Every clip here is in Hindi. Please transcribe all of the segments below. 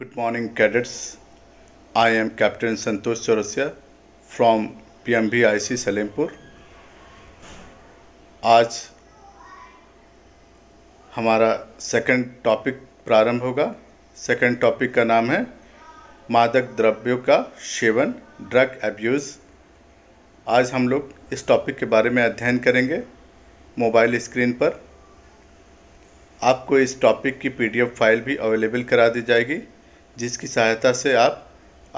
Good morning, cadets. I am Captain Santosh Chaurasia from सी सलेमपुर आज हमारा सेकंड टॉपिक प्रारंभ होगा सेकंड टॉपिक का नाम है मादक द्रव्यों का सेवन ड्रग एब्यूज़ आज हम लोग इस टॉपिक के बारे में अध्ययन करेंगे मोबाइल स्क्रीन पर आपको इस टॉपिक की पीडीएफ फाइल भी अवेलेबल करा दी जाएगी जिसकी सहायता से आप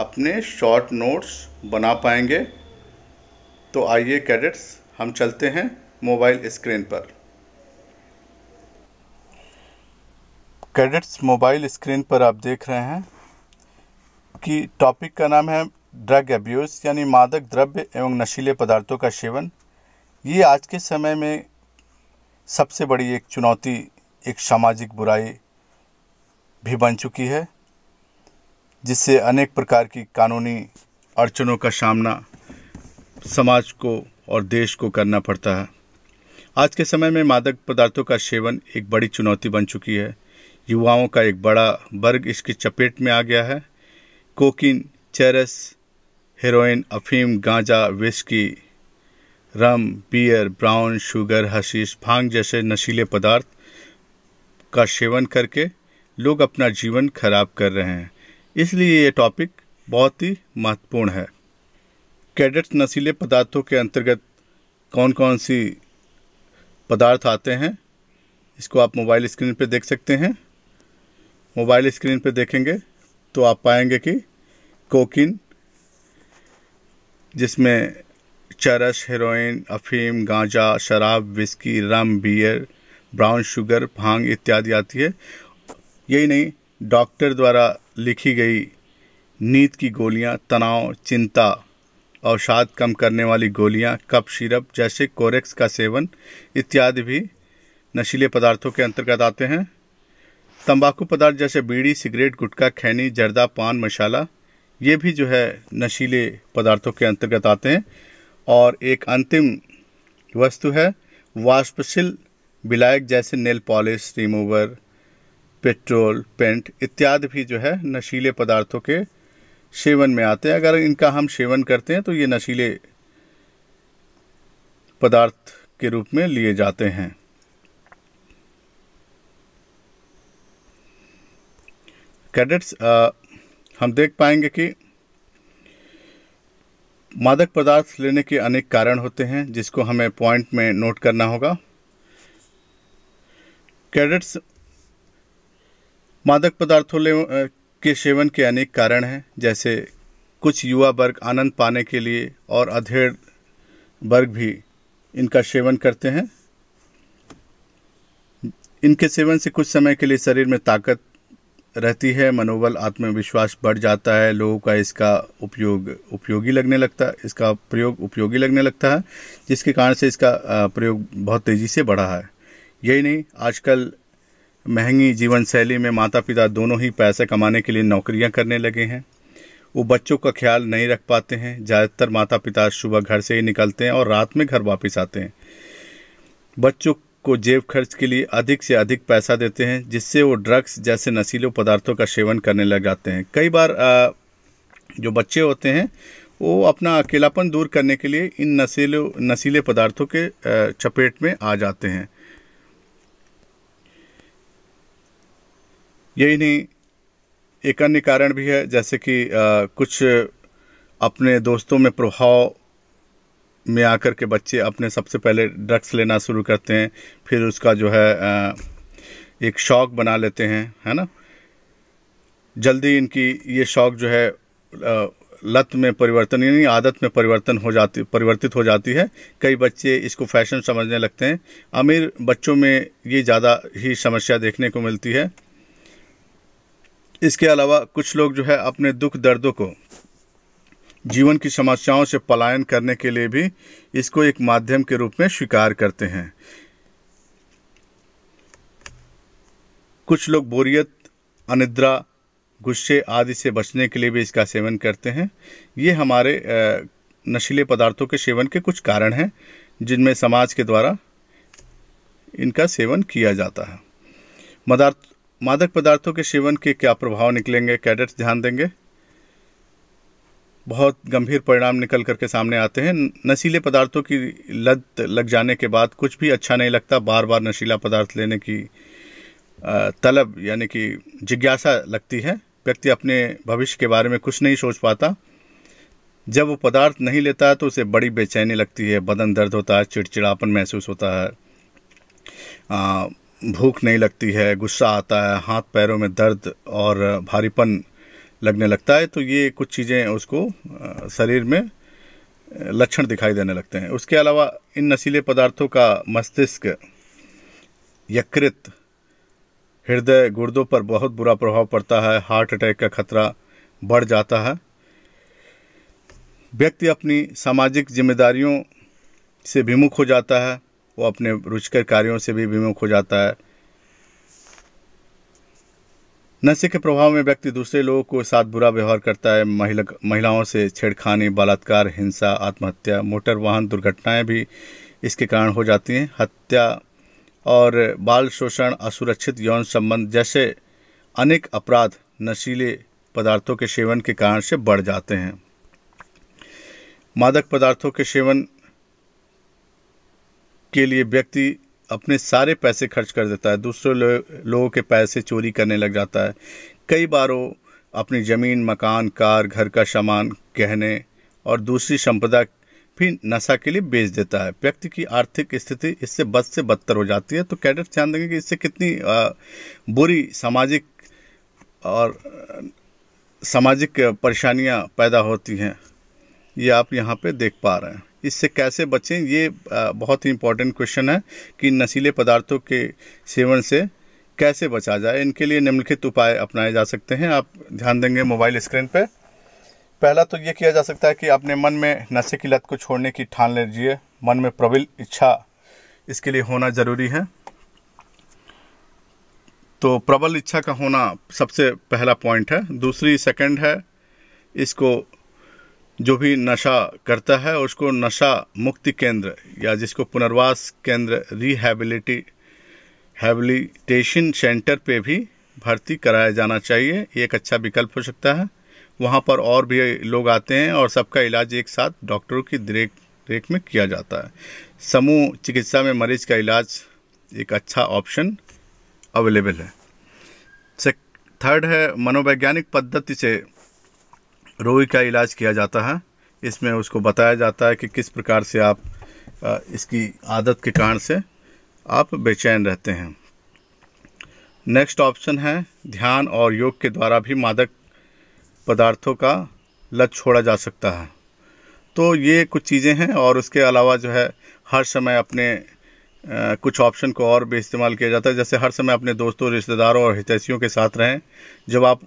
अपने शॉर्ट नोट्स बना पाएंगे तो आइए कैडेट्स हम चलते हैं मोबाइल स्क्रीन पर कैडेट्स मोबाइल स्क्रीन पर आप देख रहे हैं कि टॉपिक का नाम है ड्रग एब्यूज़ यानी मादक द्रव्य एवं नशीले पदार्थों का सेवन ये आज के समय में सबसे बड़ी एक चुनौती एक सामाजिक बुराई भी बन चुकी है जिससे अनेक प्रकार की कानूनी अड़चनों का सामना समाज को और देश को करना पड़ता है आज के समय में मादक पदार्थों का सेवन एक बड़ी चुनौती बन चुकी है युवाओं का एक बड़ा वर्ग इसकी चपेट में आ गया है कोकिन चेरस हेरोइन अफीम गांजा whisky rum beer brown sugar हशीश भांग जैसे नशीले पदार्थ का सेवन करके लोग अपना जीवन खराब कर रहे हैं इसलिए ये टॉपिक बहुत ही महत्वपूर्ण है कैडेट्स नशीले पदार्थों के अंतर्गत कौन कौन सी पदार्थ आते हैं इसको आप मोबाइल स्क्रीन पर देख सकते हैं मोबाइल स्क्रीन पर देखेंगे तो आप पाएंगे कि कोकिन जिसमें चरस हेरोइन अफीम गांजा शराब whisky rum beer brown sugar भांग इत्यादि आती है यही नहीं डॉक्टर द्वारा लिखी गई नींद की गोलियां, तनाव चिंता अवसाद कम करने वाली गोलियां, कप शिरप जैसे कोरेक्स का सेवन इत्यादि भी नशीले पदार्थों के अंतर्गत आते हैं तंबाकू पदार्थ जैसे बीड़ी सिगरेट गुटखा खैनी जर्दा पान मसाला ये भी जो है नशीले पदार्थों के अंतर्गत आते हैं और एक अंतिम वस्तु है वाष्पशील विलायक जैसे nail polish remover petrol paint इत्यादि भी जो है नशीले पदार्थों के सेवन में आते हैं अगर इनका हम सेवन करते हैं तो ये नशीले पदार्थ के रूप में लिए जाते हैं कैडेट्स हम देख पाएंगे कि मादक पदार्थ लेने के अनेक कारण होते हैं जिसको हमें पॉइंट में नोट करना होगा कैडेट्स मादक पदार्थों के सेवन के अनेक कारण हैं जैसे कुछ युवा वर्ग आनंद पाने के लिए और अधेड़ वर्ग भी इनका सेवन करते हैं इनके सेवन से कुछ समय के लिए शरीर में ताकत रहती है मनोबल आत्मविश्वास बढ़ जाता है लोगों का इसका उपयोग उपयोगी लगने लगता है इसका प्रयोग उपयोगी लगने लगता है जिसके कारण से इसका प्रयोग बहुत तेज़ी से बढ़ा है यही नहीं आजकल महंगी जीवन शैली में माता पिता दोनों ही पैसे कमाने के लिए नौकरियां करने लगे हैं वो बच्चों का ख्याल नहीं रख पाते हैं ज़्यादातर माता पिता सुबह घर से ही निकलते हैं और रात में घर वापस आते हैं बच्चों को जेब खर्च के लिए अधिक से अधिक पैसा देते हैं जिससे वो ड्रग्स जैसे नशीले पदार्थों का सेवन करने लग जाते हैं कई बार जो बच्चे होते हैं वो अपना अकेलापन दूर करने के लिए इन नशीले नशीले पदार्थों के चपेट में आ जाते हैं यही नहीं एक अन्य कारण भी है जैसे कि आ, कुछ अपने दोस्तों में प्रभाव में आकर के बच्चे अपने सबसे पहले ड्रग्स लेना शुरू करते हैं फिर उसका जो है आ, एक शौक़ बना लेते हैं है ना जल्दी इनकी ये शौक़ जो है लत में परिवर्तन यानी आदत में परिवर्तन हो जाती परिवर्तित हो जाती है कई बच्चे इसको फैशन समझने लगते हैं अमीर बच्चों में ये ज़्यादा ही समस्या देखने को मिलती है इसके अलावा कुछ लोग जो है अपने दुख दर्दों को जीवन की समस्याओं से पलायन करने के लिए भी इसको एक माध्यम के रूप में स्वीकार करते हैं कुछ लोग बोरियत अनिद्रा गुस्से आदि से बचने के लिए भी इसका सेवन करते हैं ये हमारे नशीले पदार्थों के सेवन के कुछ कारण हैं जिनमें समाज के द्वारा इनका सेवन किया जाता है मदार्थ मादक पदार्थों के सेवन के क्या प्रभाव निकलेंगे कैडेट्स ध्यान देंगे बहुत गंभीर परिणाम निकल करके सामने आते हैं नशीले पदार्थों की लत लग जाने के बाद कुछ भी अच्छा नहीं लगता बार बार नशीला पदार्थ लेने की तलब यानी कि जिज्ञासा लगती है व्यक्ति अपने भविष्य के बारे में कुछ नहीं सोच पाता जब वो पदार्थ नहीं लेता है तो उसे बड़ी बेचैनी लगती है बदन दर्द होता है चिड़चिड़ापन महसूस होता है भूख नहीं लगती है गुस्सा आता है हाथ पैरों में दर्द और भारीपन लगने लगता है तो ये कुछ चीज़ें उसको शरीर में लक्षण दिखाई देने लगते हैं उसके अलावा इन नशीले पदार्थों का मस्तिष्क यकृत हृदय गुर्दों पर बहुत बुरा प्रभाव पड़ता है हार्ट अटैक का खतरा बढ़ जाता है व्यक्ति अपनी सामाजिक जिम्मेदारियों से विमुख हो जाता है वो अपने रुचकर कार्यों से भी विमुख हो जाता है नशे के प्रभाव में व्यक्ति दूसरे लोगों को साथ बुरा व्यवहार करता है महिला महिलाओं से छेड़खानी बलात्कार हिंसा आत्महत्या मोटर वाहन दुर्घटनाएं भी इसके कारण हो जाती हैं हत्या और बाल शोषण असुरक्षित यौन संबंध जैसे अनेक अपराध नशीले पदार्थों के सेवन के कारण से बढ़ जाते हैं मादक पदार्थों के सेवन के लिए व्यक्ति अपने सारे पैसे खर्च कर देता है दूसरे लो, लोगों के पैसे चोरी करने लग जाता है कई बार वो अपनी ज़मीन मकान कार घर का सामान गहने और दूसरी संपदा भी नशा के लिए बेच देता है व्यक्ति की आर्थिक स्थिति इससे बद से बदतर हो जाती है तो कैडेट ध्यान देंगे कि इससे कितनी आ, बुरी सामाजिक और सामाजिक परेशानियां पैदा होती हैं ये आप यहाँ पे देख पा रहे हैं इससे कैसे बचें ये बहुत ही इम्पॉर्टेंट क्वेश्चन है कि नशीले पदार्थों के सेवन से कैसे बचा जाए इनके लिए निम्नलिखित उपाय अपनाए जा सकते हैं आप ध्यान देंगे मोबाइल स्क्रीन पर पहला तो ये किया जा सकता है कि अपने मन में नशे की लत को छोड़ने की ठान लीजिए मन में प्रबल इच्छा इसके लिए होना ज़रूरी है तो प्रबल इच्छा का होना सबसे पहला पॉइंट है दूसरी सेकंड है इसको जो भी नशा करता है उसको नशा मुक्ति केंद्र या जिसको पुनर्वास केंद्र रिहेबिलिटी हैबिलिटेशन सेंटर पे भी भर्ती कराया जाना चाहिए एक अच्छा विकल्प हो सकता है वहाँ पर और भी लोग आते हैं और सबका इलाज एक साथ डॉक्टरों की देख रेख में किया जाता है समूह चिकित्सा में मरीज का इलाज एक अच्छा ऑप्शन अवेलेबल है से थर्ड है मनोवैज्ञानिक पद्धति से रोगी का इलाज किया जाता है इसमें उसको बताया जाता है कि किस प्रकार से आप इसकी आदत के कारण से आप बेचैन रहते हैं नेक्स्ट ऑप्शन है ध्यान और योग के द्वारा भी मादक पदार्थों का लत छोड़ा जा सकता है तो ये कुछ चीज़ें हैं और उसके अलावा जो है हर समय अपने आ, कुछ ऑप्शन को और भी इस्तेमाल किया जाता है जैसे हर समय अपने दोस्तों रिश्तेदारों और हितैषियों के साथ रहें जब आप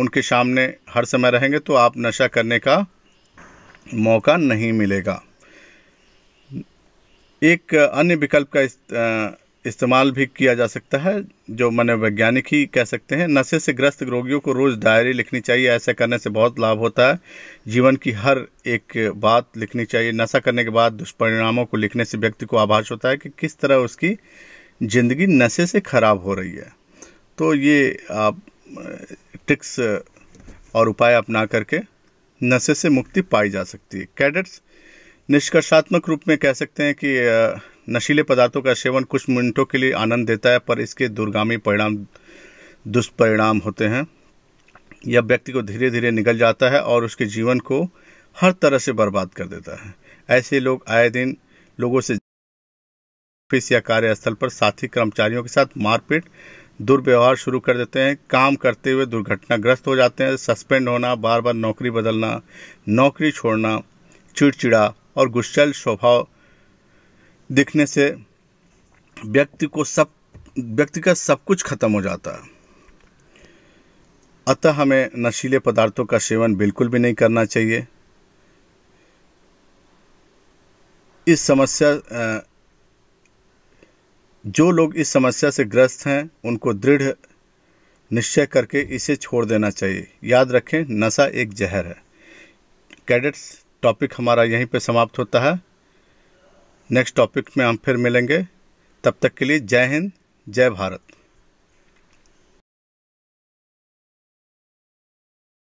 उनके सामने हर समय रहेंगे तो आप नशा करने का मौका नहीं मिलेगा एक अन्य विकल्प का इस, आ, इस्तेमाल भी किया जा सकता है जो मनोवैज्ञानिक ही कह सकते हैं नशे से ग्रस्त रोगियों को रोज़ डायरी लिखनी चाहिए ऐसा करने से बहुत लाभ होता है जीवन की हर एक बात लिखनी चाहिए नशा करने के बाद दुष्परिणामों को लिखने से व्यक्ति को आभास होता है कि किस तरह उसकी ज़िंदगी नशे से ख़राब हो रही है तो ये आप ट्रिक्स uh, और उपाय अपना करके नशे से मुक्ति पाई जा सकती है कैडेट्स निष्कर्षात्मक रूप में कह सकते हैं कि uh, नशीले पदार्थों का सेवन कुछ मिनटों के लिए आनंद देता है पर इसके दुर्गामी परिणाम दुष्परिणाम होते हैं यह व्यक्ति को धीरे धीरे निकल जाता है और उसके जीवन को हर तरह से बर्बाद कर देता है ऐसे लोग आए दिन लोगों से ऑफिस या कार्यस्थल पर साथी कर्मचारियों के साथ मारपीट दुर्व्यवहार शुरू कर देते हैं काम करते हुए दुर्घटनाग्रस्त हो जाते हैं सस्पेंड होना बार बार नौकरी बदलना नौकरी छोड़ना चिड़चिड़ा और गुस्सल स्वभाव दिखने से व्यक्ति को सब व्यक्ति का सब कुछ खत्म हो जाता है अतः हमें नशीले पदार्थों का सेवन बिल्कुल भी नहीं करना चाहिए इस समस्या जो लोग इस समस्या से ग्रस्त हैं उनको दृढ़ निश्चय करके इसे छोड़ देना चाहिए याद रखें नशा एक जहर है कैडेट्स टॉपिक हमारा यहीं पे समाप्त होता है नेक्स्ट टॉपिक में हम फिर मिलेंगे तब तक के लिए जय हिंद जय भारत